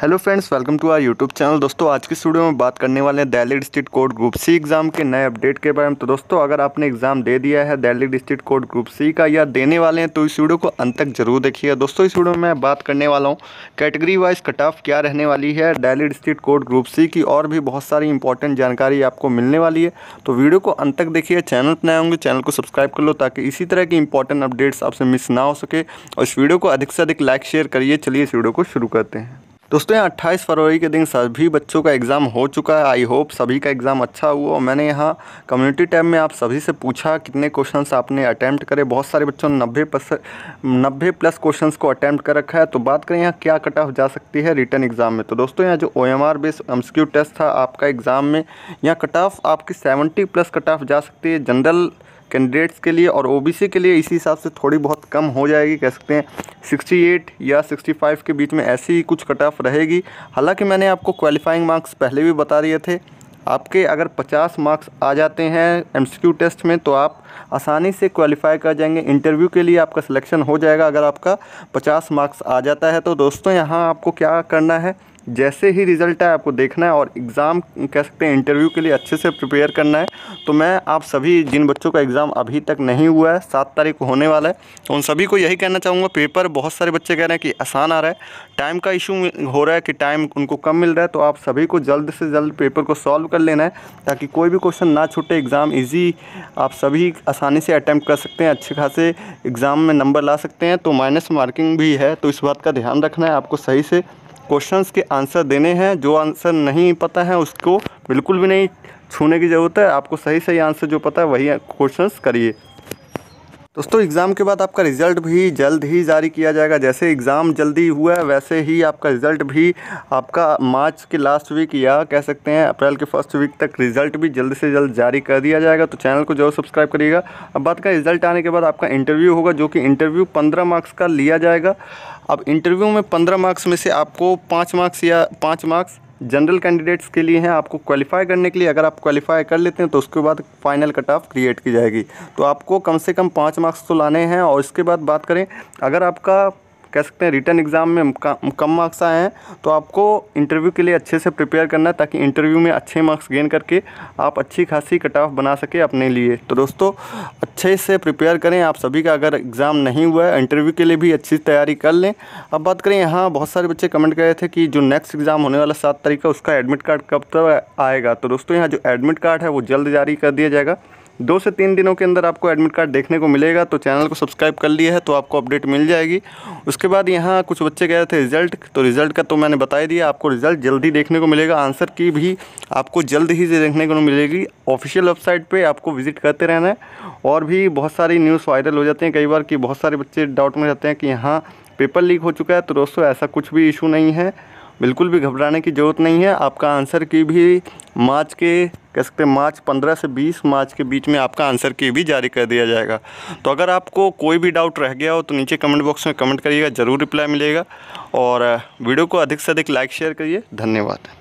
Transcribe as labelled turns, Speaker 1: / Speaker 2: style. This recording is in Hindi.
Speaker 1: hello friends welcome to our YouTube channel दोस्तों आज की स्टूडियो में बात करने वाले हैं Delhi district court group C exam के नए अपडेट के बारे में तो दोस्तों अगर आपने एग्ज़ाम दे दिया है Delhi district court group C का या देने वाले हैं तो इस वीडियो को अंत तक जरूर देखिए दोस्तों इस वीडियो में मैं बात करने वाला हूँ कैटेगरी वाइज कट ऑफ क्या रहने वाली है Delhi district court group C की और भी बहुत सारी इंपॉर्टेंट जानकारी आपको मिलने वाली है तो वीडियो को अंत तक देखिए चैनल पर नए होंगे चैनल को सब्सक्राइब कर लो ताकि इसी तरह की इंपॉर्टेंट अपडेट्स आपसे मिस ना हो सके और इस वीडियो को अधिक से अधिक लाइक शेयर करिए चलिए इस वीडियो को शुरू करते हैं दोस्तों यहाँ अट्ठाईस फरवरी के दिन सभी बच्चों का एग्ज़ाम हो चुका है आई होप सभी का एग्ज़ाम अच्छा हुआ और मैंने यहाँ कम्युनिटी टैब में आप सभी से पूछा कितने क्वेश्चंस आपने अटैम्प्ट करे बहुत सारे बच्चों ने नब्बे नब्बे प्लस क्वेश्चंस को अटैम्प्ट कर रखा है तो बात करें यहाँ क्या कट ऑफ जा सकती है रिटर्न एग्ज़ाम में तो दोस्तों यहाँ जो ओ एम आर बेस एम टेस्ट था आपका एग्ज़ाम में यहाँ कट ऑफ आपकी सेवेंटी प्लस कट ऑफ जा सकती है जनरल कैंडिडेट्स के लिए और ओबीसी के लिए इसी हिसाब से थोड़ी बहुत कम हो जाएगी कह सकते हैं 68 या 65 के बीच में ऐसी ही कुछ कट ऑफ रहेगी हालांकि मैंने आपको क्वालिफाइंग मार्क्स पहले भी बता दिए थे आपके अगर 50 मार्क्स आ जाते हैं एमसीक्यू टेस्ट में तो आप आसानी से क्वालिफाई कर जाएंगे इंटरव्यू के लिए आपका सिलेक्शन हो जाएगा अगर आपका 50 मार्क्स आ जाता है तो दोस्तों यहाँ आपको क्या करना है जैसे ही रिज़ल्ट आए आपको देखना है और एग्ज़ाम कह सकते हैं इंटरव्यू के लिए अच्छे से प्रिपेयर करना है तो मैं आप सभी जिन बच्चों का एग्ज़ाम अभी तक नहीं हुआ है सात तारीख को होने वाला है तो उन सभी को यही कहना चाहूँगा पेपर बहुत सारे बच्चे कह रहे हैं कि आसान आ रहा है टाइम का इशू हो रहा है कि टाइम उनको कम मिल रहा है तो आप सभी को जल्द से जल्द पेपर को सॉल्व कर लेना है ताकि कोई भी क्वेश्चन ना छूटे एग्ज़ाम ईजी आप सभी आसानी से अटैम्प्ट कर सकते हैं अच्छे खासे एग्ज़ाम में नंबर ला सकते हैं तो माइनस मार्किंग भी है तो इस बात का ध्यान रखना है आपको सही से क्वेश्चंस के आंसर देने हैं जो आंसर नहीं पता है उसको बिल्कुल भी नहीं छूने की ज़रूरत है आपको सही सही आंसर जो पता है वही क्वेश्चंस करिए दोस्तों एग्ज़ाम के बाद आपका रिज़ल्ट भी जल्द ही जारी किया जाएगा जैसे एग्ज़ाम जल्दी हुआ है वैसे ही आपका रिज़ल्ट भी आपका मार्च के लास्ट वीक या कह सकते हैं अप्रैल के फर्स्ट वीक तक रिज़ल्ट भी जल्द से जल्द जारी कर दिया जाएगा तो चैनल को जरूर सब्सक्राइब करिएगा अब बात का रिज़ल्ट आने के बाद आपका इंटरव्यू होगा जो कि इंटरव्यू पंद्रह मार्क्स का लिया जाएगा अब इंटरव्यू में पंद्रह मार्क्स में से आपको पाँच मार्क्स या पाँच मार्क्स जनरल कैंडिडेट्स के लिए हैं आपको क्वालिफाई करने के लिए अगर आप क्वालिफाई कर लेते हैं तो उसके बाद फाइनल कट ऑफ क्रिएट की जाएगी तो आपको कम से कम पाँच मार्क्स तो लाने हैं और इसके बाद बात करें अगर आपका कह सकते हैं रिटर्न एग्ज़ाम में कम मार्क्स आए हैं तो आपको इंटरव्यू के लिए अच्छे से प्रिपेयर करना है ताकि इंटरव्यू में अच्छे मार्क्स गेन करके आप अच्छी खासी कट ऑफ बना सके अपने लिए तो दोस्तों अच्छे से प्रिपेयर करें आप सभी का अगर एग्ज़ाम नहीं हुआ है इंटरव्यू के लिए भी अच्छी तैयारी कर लें अब बात करें यहाँ बहुत सारे बच्चे कमेंट कर रहे थे कि जो नेक्स्ट एग्ज़ाम होने वाला सात तारीख का उसका एडमिट कार्ड कब तक आएगा तो दोस्तों यहाँ जो एडमिट कार्ड है वो जल्द जारी कर दिया जाएगा दो से तीन दिनों के अंदर आपको एडमिट कार्ड देखने को मिलेगा तो चैनल को सब्सक्राइब कर लिया है तो आपको अपडेट मिल जाएगी उसके बाद यहाँ कुछ बच्चे कह रहे थे रिज़ल्ट तो रिज़ल्ट का तो मैंने बता दिया आपको रिज़ल्ट जल्दी देखने को मिलेगा आंसर की भी आपको जल्द ही देखने को मिलेगी ऑफिशियल वेबसाइट पर आपको विजिट करते रहना है और भी बहुत सारी न्यूज़ वायरल हो जाती हैं कई बार कि बहुत सारे बच्चे डाउट में रहते हैं कि यहाँ पेपर लीक हो चुका है तो दोस्तों ऐसा कुछ भी इशू नहीं है बिल्कुल भी घबराने की ज़रूरत नहीं है आपका आंसर की भी मार्च के कह सकते हैं मार्च 15 से 20 मार्च के बीच में आपका आंसर की भी जारी कर दिया जाएगा तो अगर आपको कोई भी डाउट रह गया हो तो नीचे कमेंट बॉक्स में कमेंट करिएगा ज़रूर रिप्लाई मिलेगा और वीडियो को अधिक से अधिक लाइक शेयर करिए धन्यवाद